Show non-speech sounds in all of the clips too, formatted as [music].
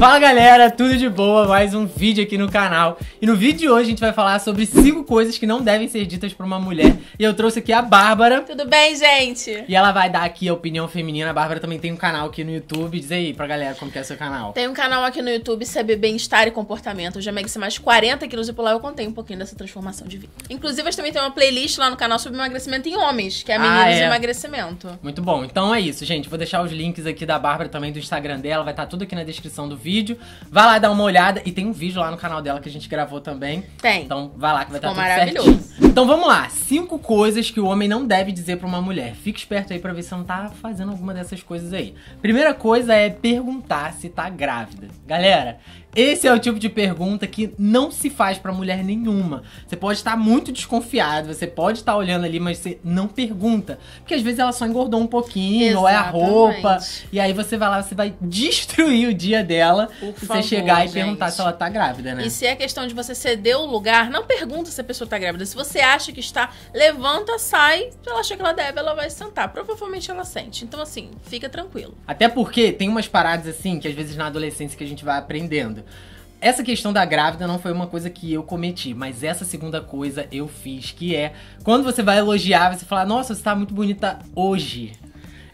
Fala galera, tudo de boa? Mais um vídeo aqui no canal. E no vídeo de hoje a gente vai falar sobre cinco coisas que não devem ser ditas pra uma mulher. E eu trouxe aqui a Bárbara. Tudo bem, gente? E ela vai dar aqui a opinião feminina. A Bárbara também tem um canal aqui no YouTube. Diz aí pra galera como que é seu canal. Tem um canal aqui no YouTube, Saber Bem-Estar e Comportamento. Eu já emagreci mais 40 quilos e por lá eu contei um pouquinho dessa transformação de vida. Inclusive, a gente também tem uma playlist lá no canal sobre emagrecimento em homens, que é Meninos ah, é. Emagrecimento. Muito bom. Então é isso, gente. Vou deixar os links aqui da Bárbara também do Instagram dela. Vai estar tá tudo aqui na descrição do vídeo vídeo. Vai lá dar uma olhada. E tem um vídeo lá no canal dela que a gente gravou também. Tem. Então vai lá que vai estar tá tudo maravilhoso. Certinho. Então vamos lá. Cinco coisas que o homem não deve dizer para uma mulher. Fique esperto aí para ver se você não tá fazendo alguma dessas coisas aí. Primeira coisa é perguntar se tá grávida. Galera, esse é o tipo de pergunta que não se faz para mulher nenhuma. Você pode estar muito desconfiado, você pode estar olhando ali, mas você não pergunta. Porque às vezes ela só engordou um pouquinho, Exatamente. ou é a roupa. E aí você vai lá, você vai [laughs] destruir o dia dela Por se favor, você chegar gente. e perguntar se ela tá grávida, né? E se é questão de você ceder o lugar, não pergunta se a pessoa tá grávida. Se você acha que está, levanta, sai. Se ela acha que ela deve, ela vai sentar. Provavelmente ela sente. Então, assim, fica tranquilo. Até porque tem umas paradas assim que às vezes na adolescência que a gente vai aprendendo grávida. Essa questão da grávida não foi uma coisa que eu cometi, mas essa segunda coisa eu fiz, que é quando você vai elogiar, você fala, nossa, você tá muito bonita hoje.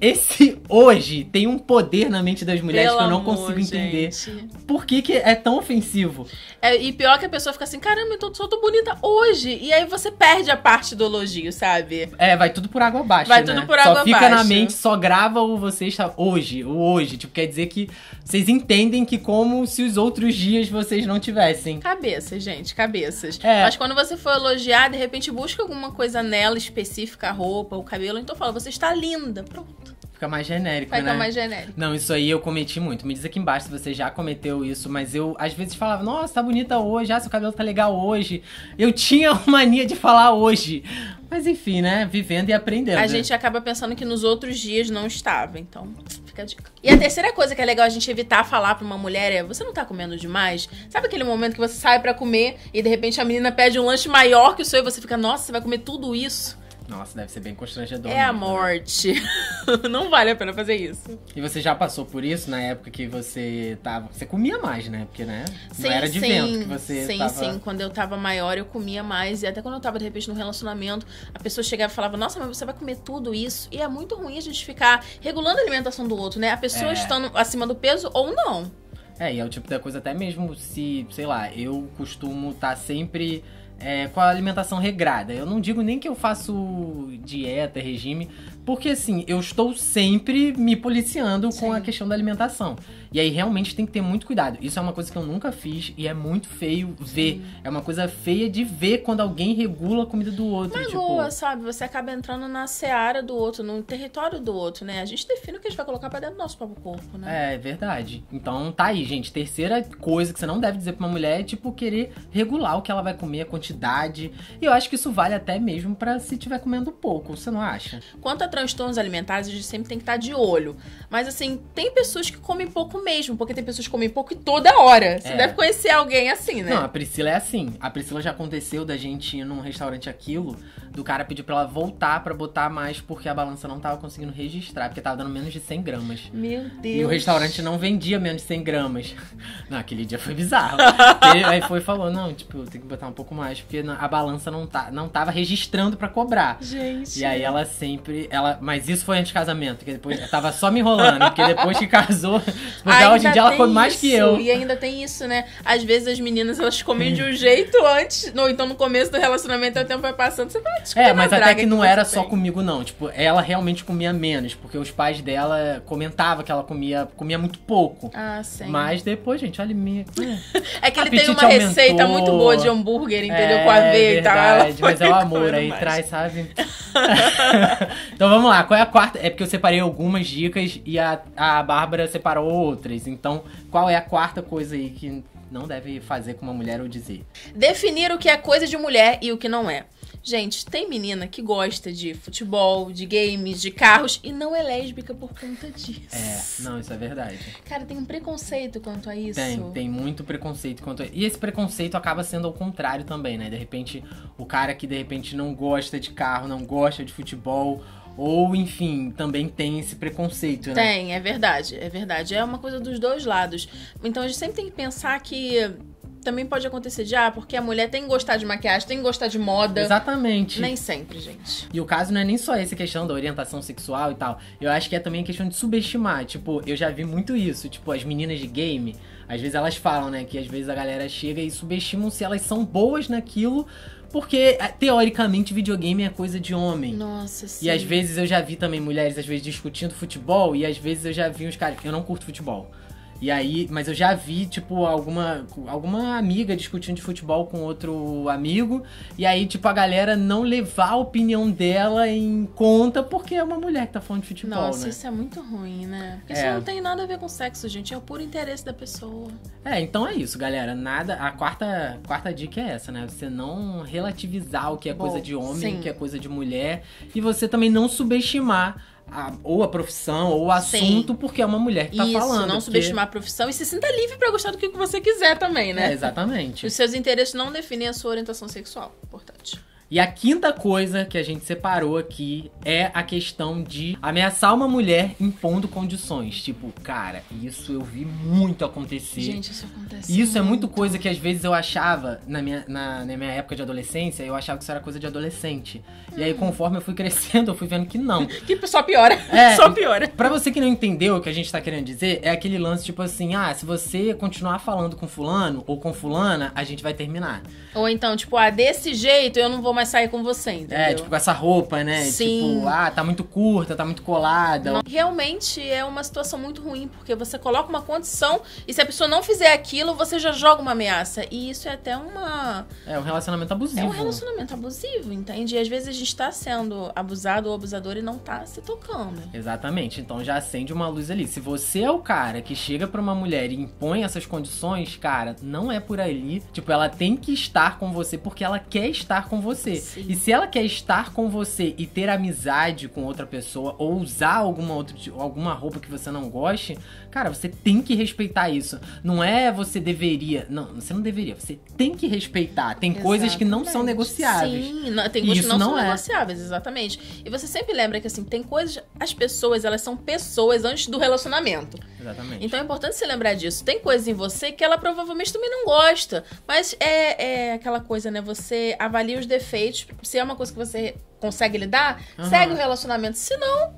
Esse hoje tem um poder na mente das mulheres Pelo que eu não amor, consigo entender. Gente. Por que, que é tão ofensivo? É, e pior que a pessoa fica assim, caramba, eu tô, só bonita hoje. E aí você perde a parte do elogio, sabe? É, vai tudo por água abaixo. Vai né? tudo por água abaixo. Só fica na mente, só grava o você está hoje, o hoje. Tipo, quer dizer que vocês entendem que como se os outros dias vocês não tivessem. Cabeças, gente, cabeças. É. Mas quando você for elogiar, de repente busca alguma coisa nela específica, a roupa, o cabelo. Então fala, você está linda. Pronto. Fica mais genérico, Vai né? Fica mais genérico. Não, isso aí eu cometi muito. Me diz aqui embaixo se você já cometeu isso, mas eu às vezes falava, nossa, tá bonita hoje, ah, seu cabelo tá legal hoje. Eu tinha [laughs] mania de falar hoje. Mas enfim, né? Vivendo e aprendendo. A gente acaba pensando que nos outros dias não estava, então fica a dica. E a terceira coisa que é legal a gente evitar falar pra uma mulher é: você não tá comendo demais? Sabe aquele momento que você sai para comer e de repente a menina pede um lanche maior que o seu e você fica, nossa, você vai comer tudo isso? Nossa, deve ser bem constrangedor. É mesmo, a né? morte. [laughs] Não vale a pena fazer isso. E você já passou por isso na época que você tava. Você comia mais, né? Porque, né? Sim, não era de sim, vento que você. Sim, tava... sim. Quando eu tava maior, eu comia mais. E até quando eu tava, de repente, num relacionamento, a pessoa chegava e falava: Nossa, mas você vai comer tudo isso. E é muito ruim a gente ficar regulando a alimentação do outro, né? A pessoa é. estando acima do peso ou não. É, e é o tipo da coisa, até mesmo se, sei lá, eu costumo estar tá sempre é, com a alimentação regrada. Eu não digo nem que eu faço dieta, regime, porque assim, eu estou sempre me policiando Sim. com a questão da alimentação. E aí realmente tem que ter muito cuidado. Isso é uma coisa que eu nunca fiz e é muito feio ver. Sim. É uma coisa feia de ver quando alguém regula a comida do outro. Magoa, tipo... sabe? Você acaba entrando na seara do outro, no território do outro, né? A gente define o que a gente vai colocar pra dentro do nosso próprio corpo, né? É, é, verdade. Então tá aí, gente. Terceira coisa que você não deve dizer pra uma mulher é, tipo, querer regular o que ela vai comer, a quantidade. E eu acho que isso vale até mesmo para se tiver comendo pouco, você não acha? Quanto a transtornos alimentares, a gente sempre tem que estar tá de olho. Mas assim, tem pessoas que comem pouco pouco mesmo, porque tem pessoas que comem pouco e toda hora. Você é. deve conhecer alguém assim, né? Não, a Priscila é assim. A Priscila já aconteceu da gente ir num restaurante aquilo, do cara pediu pra ela voltar pra botar mais, porque a balança não tava conseguindo registrar, porque tava dando menos de 100 gramas. Meu Deus. E o restaurante não vendia menos de 100 gramas. [laughs] Não, aquele dia foi bizarro. [laughs] aí foi e falou: não, tipo, tem que botar um pouco mais, porque a balança não, tá, não tava registrando pra cobrar. Gente. E aí ela sempre. ela Mas isso foi antes do casamento, que depois tava só me enrolando, porque depois que casou, porque hoje em dia ela come mais que eu. E ainda tem isso, né? Às vezes as meninas elas comem de um jeito antes, ou então no começo do relacionamento, o tempo vai passando, você vai é, mas até que não era só comigo, não. Tipo, ela realmente comia menos, porque os pais dela comentavam que ela comia, comia muito pouco. Ah, sim. Mas depois, gente, olha minha. [laughs] É que ele tem uma aumentou. receita muito boa de hambúrguer, entendeu? É, Com V e tal. Mas é o amor aí mais. traz, sabe? [laughs] então vamos lá, qual é a quarta? É porque eu separei algumas dicas e a, a Bárbara separou outras. Então, qual é a quarta coisa aí que não deve fazer com uma mulher ou dizer? Definir o que é coisa de mulher e o que não é. Gente, tem menina que gosta de futebol, de games, de carros e não é lésbica por conta disso. É, não, isso é verdade. Cara, tem um preconceito quanto a isso. Tem, tem muito preconceito quanto a E esse preconceito acaba sendo ao contrário também, né? De repente, o cara que de repente não gosta de carro, não gosta de futebol, ou enfim, também tem esse preconceito, né? Tem, é verdade, é verdade. É uma coisa dos dois lados. Então a gente sempre tem que pensar que também pode acontecer de, ah, porque a mulher tem que gostar de maquiagem, tem que gostar de moda. Exatamente. Nem sempre, gente. E o caso não é nem só essa questão da orientação sexual e tal. Eu acho que é também questão de subestimar. Tipo, eu já vi muito isso. Tipo, as meninas de game, às vezes elas falam, né, que às vezes a galera chega e subestimam se elas são boas naquilo. Porque, é, teoricamente, videogame é coisa de homem. Nossa, sim. E às vezes eu já vi também mulheres, às vezes, discutindo futebol, e às vezes eu já vi uns caras, eu não curto futebol. E aí, mas eu já vi, tipo, alguma, alguma amiga discutindo de futebol com outro amigo, e aí, tipo, a galera não levar a opinião dela em conta porque é uma mulher que tá falando de futebol. Nossa, né? isso é muito ruim, né? Porque é. isso não tem nada a ver com sexo, gente. É o puro interesse da pessoa. É, então é isso, galera. Nada. A quarta, quarta dica é essa, né? Você não relativizar o que é Bom, coisa de homem, o que é coisa de mulher. E você também não subestimar a, ou a profissão ou o assunto Sim. porque é uma mulher que tá Isso, falando. não porque... subestimar a profissão e se sinta livre para gostar do que você quiser também, né? É, exatamente. Os seus interesses não definem a sua orientação sexual, importante. E a quinta coisa que a gente separou aqui é a questão de ameaçar uma mulher impondo condições. Tipo, cara, isso eu vi muito acontecer. Gente, isso acontece. Isso é muito. é muito coisa que às vezes eu achava, na minha, na, na, minha época de adolescência, eu achava que isso era coisa de adolescente. Hum. E aí, hum. conforme eu fui crescendo, eu fui vendo que não. [laughs] que só piora. É, [laughs] só piora. Pra você que não entendeu o que a gente tá querendo dizer, é aquele lance tipo assim: ah, se você continuar falando com fulano ou com fulana, a gente vai terminar. Ou então, tipo, ah, desse jeito eu não vou vai sair com você, é, entendeu? É, tipo, com essa roupa, né? Sim. Tipo, ah, tá muito curta, tá muito colada. Não, realmente é uma situação muito ruim, porque você coloca uma condição e se a pessoa não fizer aquilo, você já joga uma ameaça. E isso é até uma. É um relacionamento abusivo. É um relacionamento abusivo, entende? E às vezes a gente tá sendo abusado ou abusador e não tá se tocando. Exatamente. Então já acende uma luz ali. Se você é o cara que chega pra uma mulher e impõe essas condições, cara, não é por ali. Tipo, ela tem que estar com você porque ela quer estar com você você. Sim. E se ela quer estar com você e ter amizade com outra pessoa ou usar alguma, outra, alguma roupa que você não goste, cara, você tem que respeitar isso. Não é você deveria. Não, você não deveria. Você tem que respeitar. Tem exatamente. coisas que não são negociáveis. Sim, não, tem coisas que não, não são é. negociáveis, exatamente. E você sempre lembra que, assim, tem coisas. As pessoas, elas são pessoas antes do relacionamento. Exatamente. Então é importante se lembrar disso. Tem coisas em você que ela provavelmente também não gosta. Mas é, é aquela coisa, né? Você avalia os defeitos Tipo, se é uma coisa que você consegue lidar, uhum. segue o relacionamento. Se não,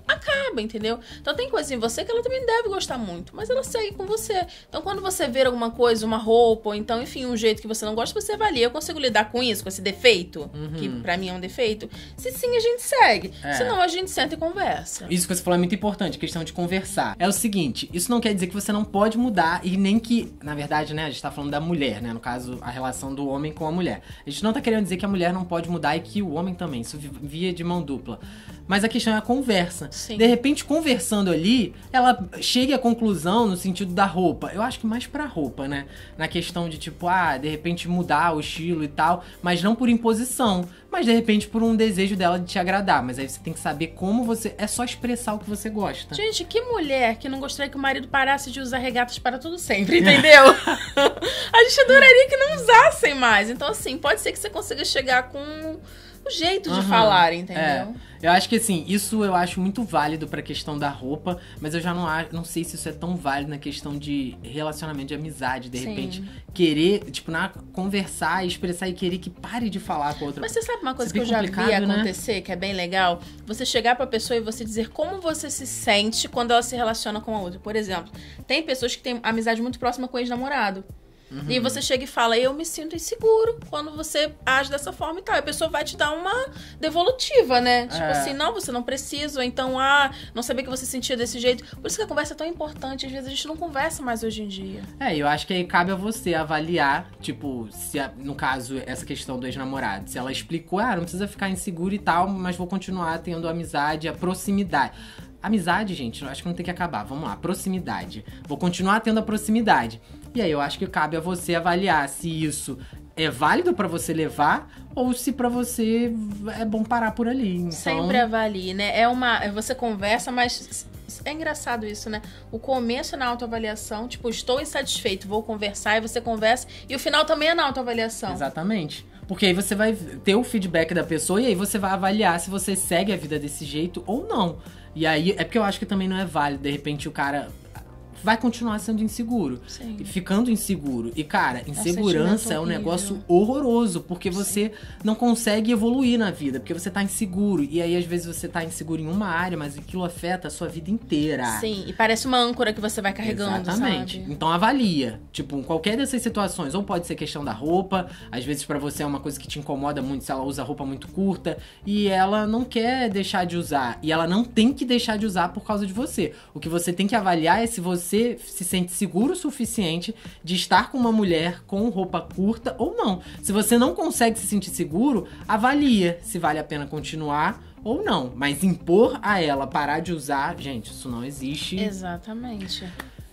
entendeu? Então tem coisa em você que ela também deve gostar muito, mas ela segue com você. Então quando você ver alguma coisa, uma roupa, ou então, enfim, um jeito que você não gosta, você avalia. Eu consigo lidar com isso, com esse defeito, uhum. que para mim é um defeito. Se sim, a gente segue. É. Se não, a gente senta e conversa. Isso que você falou é muito importante, questão de conversar. É o seguinte, isso não quer dizer que você não pode mudar e nem que, na verdade, né, a gente tá falando da mulher, né, no caso, a relação do homem com a mulher. A gente não tá querendo dizer que a mulher não pode mudar e que o homem também, isso via de mão dupla. Mas a questão é a conversa. Sim. De repente repente, conversando ali, ela chega à conclusão no sentido da roupa. Eu acho que mais pra roupa, né? Na questão de tipo, ah, de repente mudar o estilo e tal, mas não por imposição, mas de repente por um desejo dela de te agradar. Mas aí você tem que saber como você. É só expressar o que você gosta. Gente, que mulher que não gostaria que o marido parasse de usar regatas para tudo sempre, entendeu? [laughs] A gente adoraria que não usassem mais. Então, assim, pode ser que você consiga chegar com o jeito de falar, entendeu? É. Eu acho que assim, isso eu acho muito válido pra questão da roupa, mas eu já não, acho, não sei se isso é tão válido na questão de relacionamento, de amizade, de Sim. repente. Querer, tipo, na, conversar, expressar e querer que pare de falar com a outra Mas você sabe uma coisa é que eu já vi né? acontecer, né? que é bem legal? Você chegar pra pessoa e você dizer como você se sente quando ela se relaciona com a outra. Por exemplo, tem pessoas que têm amizade muito próxima com o ex-namorado. Uhum. E você chega e fala, eu me sinto inseguro quando você age dessa forma e tal. a pessoa vai te dar uma devolutiva, né? Tipo é. Tipo assim, não, você não precisa. Ou então, ah, não sabia que você sentia desse jeito. Por isso que a conversa é tão importante. Às vezes a gente não conversa mais hoje em dia. É, eu acho que aí cabe a você avaliar, tipo, se a, no caso, essa questão do ex-namorado. Se ela explicou, ah, não precisa ficar inseguro e tal, mas vou continuar tendo amizade, a proximidade. Amizade, gente, eu acho que não tem que acabar. Vamos lá, proximidade. Vou continuar tendo a proximidade. E aí eu acho que cabe a você avaliar se isso é válido para você levar ou se para você é bom parar por ali. Então... Sempre avalie, né? É uma, você conversa, mas é engraçado isso, né? O começo na autoavaliação, tipo, estou insatisfeito, vou conversar e você conversa, e o final também é na autoavaliação. Exatamente. Porque aí você vai ter o feedback da pessoa e aí você vai avaliar se você segue a vida desse jeito ou não. E aí é porque eu acho que também não é válido, de repente o cara vai continuar sendo inseguro. Sim. Ficando inseguro. E, cara, tá insegurança é, um negócio né? horroroso, porque você Sim. não consegue evoluir na vida, porque você tá inseguro. E aí, às vezes, você tá inseguro em uma área, mas aquilo afeta a sua vida inteira. Sim, e parece uma âncora que você vai carregando. Exatamente. Sabe? Então avalia. Tipo, qualquer dessas situações, ou pode ser questão da roupa, às vezes para você é uma coisa que te incomoda muito se ela usa roupa muito curta e ela não quer deixar de usar. E ela não tem que deixar de usar por causa de você. O que você tem que avaliar é se você você se sente seguro o suficiente de estar com uma mulher com roupa curta ou não. Se você não consegue se sentir seguro, avalia se vale a pena continuar ou não. Mas impor a ela parar de usar, gente, isso não existe. Exatamente.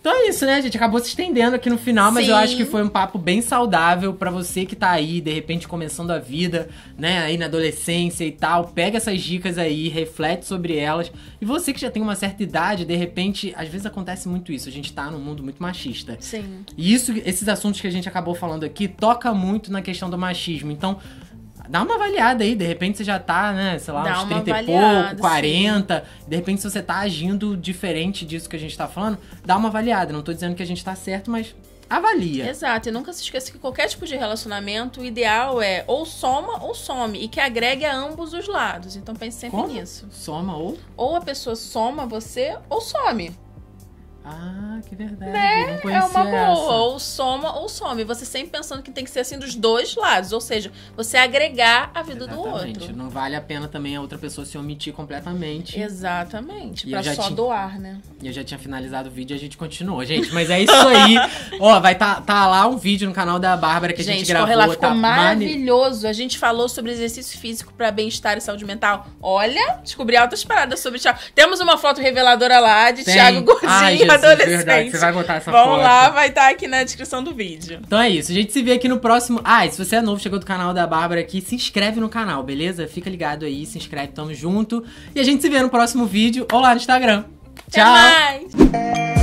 Então é isso, né, gente? Acabou se estendendo aqui no final, mas Sim. eu acho que foi um papo bem saudável para você que tá aí, de repente, começando a vida, né, aí na adolescência e tal. Pega essas dicas aí, reflete sobre elas. E você que já tem uma certa idade, de repente, às vezes acontece muito isso. A gente tá num mundo muito machista. Sim. E isso, esses assuntos que a gente acabou falando aqui, toca muito na questão do machismo. Então, dá uma avaliada aí, de repente você já tá, né, sei lá, dá uns 30 e pouco, 40. Sim. De repente, se você tá agindo diferente disso que a gente tá falando, dá uma avaliada. Não tô dizendo que a gente tá certo, mas avalia. Exato, e nunca se esqueça que qualquer tipo de relacionamento, o ideal é ou soma ou some, e que agregue a ambos os lados. Então pense sempre Como? nisso. Soma ou? Ou a pessoa soma você ou some. Ah, que verdade. Né? é uma boa. Essa. Ou soma ou some. Você sempre pensando que tem que ser assim dos dois lados. Ou seja, você agregar a vida Exatamente. do outro. Não vale a pena também a outra pessoa se omitir completamente. Exatamente. E pra só tinha... doar, né? E eu já tinha finalizado o vídeo e a gente continuou, gente. Mas é isso aí. [laughs] Ó, vai tá, tá lá um vídeo no canal da Bárbara que gente, a gente gravou. Lá, ficou tá maravilhoso. Mani... A gente falou sobre exercício físico para bem-estar e saúde mental. Olha, descobri altas paradas sobre Tiago. Temos uma foto reveladora lá de Tiago Gordinho adolescente. Verdade, você vai botar essa Vão foto. Vamos lá, vai estar tá aqui na descrição do vídeo. Então é isso, a gente se vê aqui no próximo. Ah, e se você é novo, chegou do canal da Bárbara aqui, se inscreve no canal, beleza? Fica ligado aí, se inscreve, tamo junto. E a gente se vê no próximo vídeo ou lá no Instagram. Tchau! Até mais.